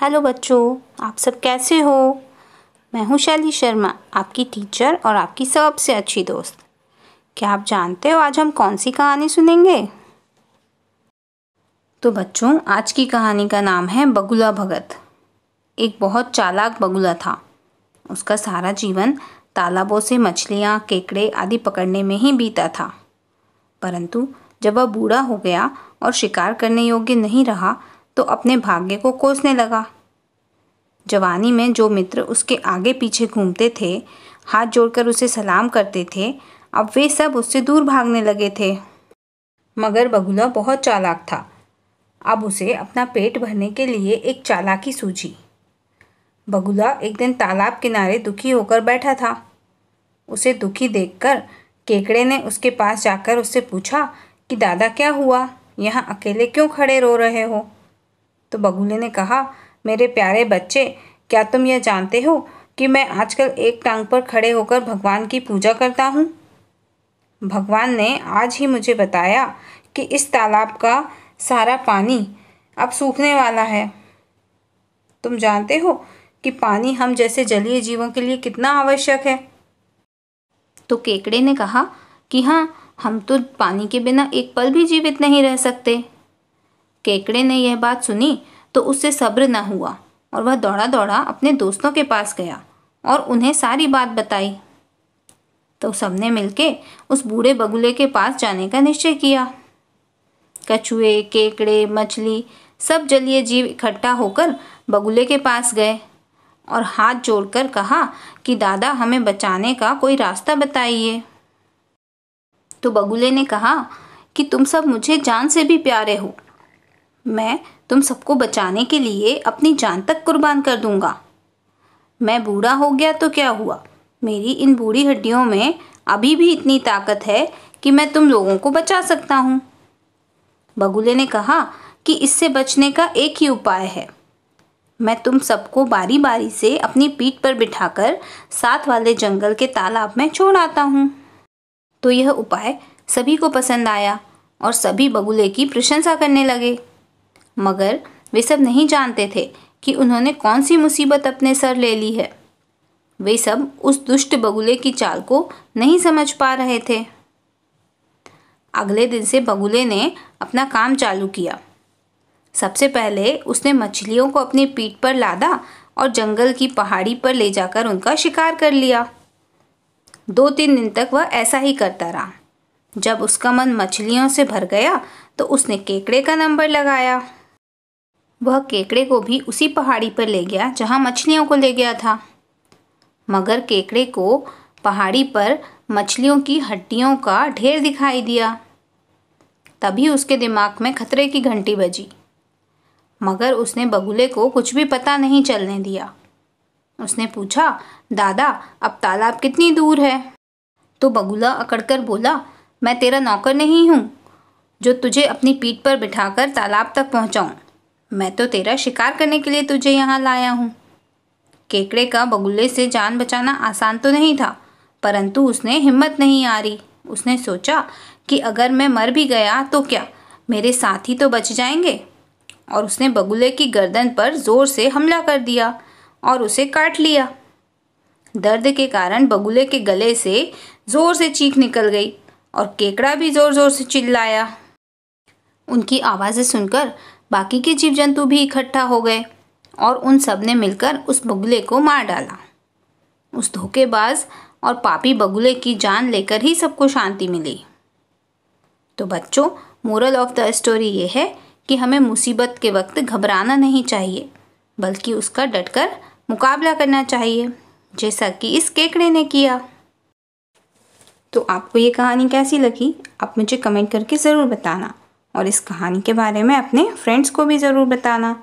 hello बच्चों आप सब कैसे हो मैं हूं शैली शर्मा आपकी टीचर और आपकी सबसे अच्छी दोस्त क्या आप जानते हो आज हम कौन सी कहानी सुनेंगे तो बच्चों आज की कहानी का नाम है बगुला भगत एक बहुत चालाक बगुला था उसका सारा जीवन तालाबों से मछलियाँ केकड़े आदि पकड़ने में ही बीता था परंतु जब वह बूढ़ा हो गया और शिकार करने योग्य नहीं रहा तो अपने भाग्य को कोसने लगा जवानी में जो मित्र उसके आगे पीछे घूमते थे हाथ जोड़कर उसे सलाम करते थे अब वे सब उससे दूर भागने लगे थे मगर बगुला बहुत चालाक था अब उसे अपना पेट भरने के लिए एक चालाकी सूझी बगुला एक दिन तालाब किनारे दुखी होकर बैठा था उसे दुखी देखकर केकड़े ने उसके पास जाकर उससे पूछा कि दादा क्या हुआ यहाँ अकेले क्यों खड़े रो रहे हो तो बगुले ने कहा मेरे प्यारे बच्चे क्या तुम यह जानते हो कि मैं आजकल एक टांग पर खड़े होकर भगवान की पूजा करता हूँ भगवान ने आज ही मुझे बताया कि इस तालाब का सारा पानी अब सूखने वाला है तुम जानते हो कि पानी हम जैसे जलीय जीवों के लिए कितना आवश्यक है तो केकड़े ने कहा कि हाँ हम तो पानी के बिना एक पल भी जीवित नहीं रह सकते केकड़े ने यह बात सुनी तो उससे सब्र न हुआ और वह दौड़ा दौड़ा अपने दोस्तों के पास गया और उन्हें सारी बात बताई तो सबने मिलके उस बूढ़े बगुले के पास जाने का निश्चय किया कछुए केकड़े मछली सब जलीय जीव इकट्ठा होकर बगुले के पास गए और हाथ जोड़कर कहा कि दादा हमें बचाने का कोई रास्ता बताइए तो बगुले ने कहा कि तुम सब मुझे जान से भी प्यारे हो मैं तुम सबको बचाने के लिए अपनी जान तक कुर्बान कर दूंगा मैं बूढ़ा हो गया तो क्या हुआ मेरी इन बूढ़ी हड्डियों में अभी भी इतनी ताकत है कि मैं तुम लोगों को बचा सकता हूँ बगुले ने कहा कि इससे बचने का एक ही उपाय है मैं तुम सबको बारी बारी से अपनी पीठ पर बिठाकर साथ वाले जंगल के तालाब में छोड़ आता हूँ तो यह उपाय सभी को पसंद आया और सभी बगुले की प्रशंसा करने लगे मगर वे सब नहीं जानते थे कि उन्होंने कौन सी मुसीबत अपने सर ले ली है वे सब उस दुष्ट बगुले की चाल को नहीं समझ पा रहे थे अगले दिन से बगुले ने अपना काम चालू किया सबसे पहले उसने मछलियों को अपनी पीठ पर लादा और जंगल की पहाड़ी पर ले जाकर उनका शिकार कर लिया दो तीन दिन तक वह ऐसा ही करता रहा जब उसका मन मछलियों से भर गया तो उसने केकड़े का नंबर लगाया वह केकड़े को भी उसी पहाड़ी पर ले गया जहाँ मछलियों को ले गया था मगर केकड़े को पहाड़ी पर मछलियों की हड्डियों का ढेर दिखाई दिया तभी उसके दिमाग में खतरे की घंटी बजी मगर उसने बगुले को कुछ भी पता नहीं चलने दिया उसने पूछा दादा अब तालाब कितनी दूर है तो बगुला अकड़कर बोला मैं तेरा नौकर नहीं हूँ जो तुझे अपनी पीठ पर बिठाकर तालाब तक पहुँचाऊँ मैं तो तेरा शिकार करने के लिए तुझे यहाँ लाया हूँ केकड़े का बगुल्ले से जान बचाना आसान तो नहीं था परंतु उसने हिम्मत नहीं हारी उसने सोचा कि अगर मैं मर भी गया तो क्या मेरे साथी तो बच जाएंगे और उसने बगुले की गर्दन पर जोर से हमला कर दिया और उसे काट लिया दर्द के कारण बगुले के गले से ज़ोर से चीख निकल गई और केकड़ा भी ज़ोर ज़ोर से चिल्लाया उनकी आवाज़ें सुनकर बाकी के जीव जंतु भी इकट्ठा हो गए और उन सब ने मिलकर उस बगुले को मार डाला उस धोखेबाज और पापी बगुले की जान लेकर ही सबको शांति मिली तो बच्चों मोरल ऑफ द स्टोरी ये है कि हमें मुसीबत के वक्त घबराना नहीं चाहिए बल्कि उसका डटकर मुकाबला करना चाहिए जैसा कि इस केकड़े ने किया तो आपको ये कहानी कैसी लगी आप मुझे कमेंट करके ज़रूर बताना और इस कहानी के बारे में अपने फ्रेंड्स को भी ज़रूर बताना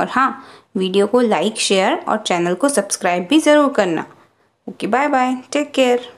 और हाँ वीडियो को लाइक शेयर और चैनल को सब्सक्राइब भी ज़रूर करना okay bye bye take care